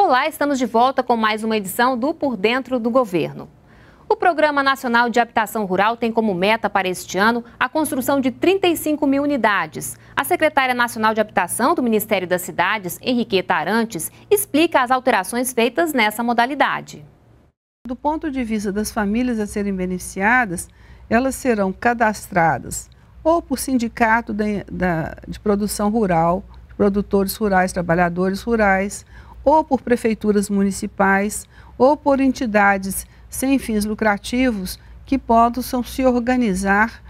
Olá, estamos de volta com mais uma edição do Por Dentro do Governo. O Programa Nacional de Habitação Rural tem como meta para este ano a construção de 35 mil unidades. A secretária nacional de Habitação do Ministério das Cidades, Henriqueta Arantes, explica as alterações feitas nessa modalidade. Do ponto de vista das famílias a serem beneficiadas, elas serão cadastradas ou por sindicato de, de, de produção rural, produtores rurais, trabalhadores rurais, ou por prefeituras municipais ou por entidades sem fins lucrativos que possam se organizar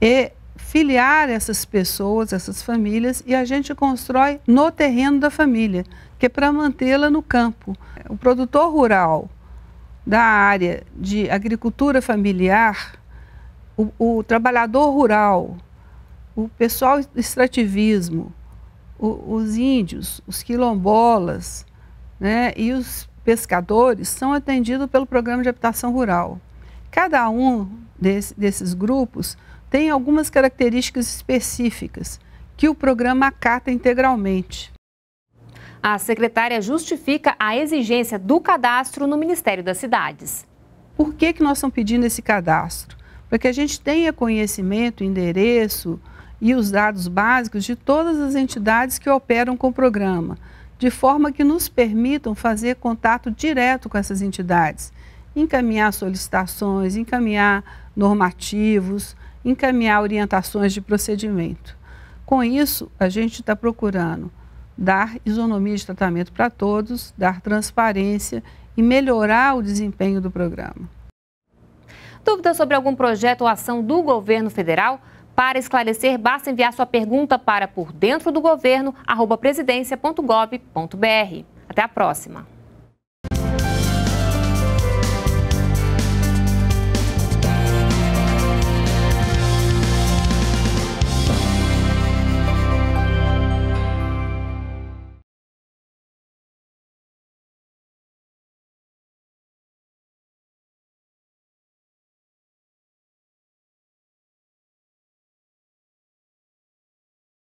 e filiar essas pessoas, essas famílias, e a gente constrói no terreno da família, que é para mantê-la no campo. O produtor rural da área de agricultura familiar, o, o trabalhador rural, o pessoal extrativismo, o, os índios, os quilombolas, né, e os pescadores são atendidos pelo Programa de Habitação Rural. Cada um desse, desses grupos tem algumas características específicas que o programa acata integralmente. A secretária justifica a exigência do cadastro no Ministério das Cidades. Por que, que nós estamos pedindo esse cadastro? Para que a gente tenha conhecimento, endereço e os dados básicos de todas as entidades que operam com o programa de forma que nos permitam fazer contato direto com essas entidades, encaminhar solicitações, encaminhar normativos, encaminhar orientações de procedimento. Com isso, a gente está procurando dar isonomia de tratamento para todos, dar transparência e melhorar o desempenho do programa. Dúvidas sobre algum projeto ou ação do governo federal? Para esclarecer, basta enviar sua pergunta para por dentro do governo@presidencia.gov.br. Até a próxima.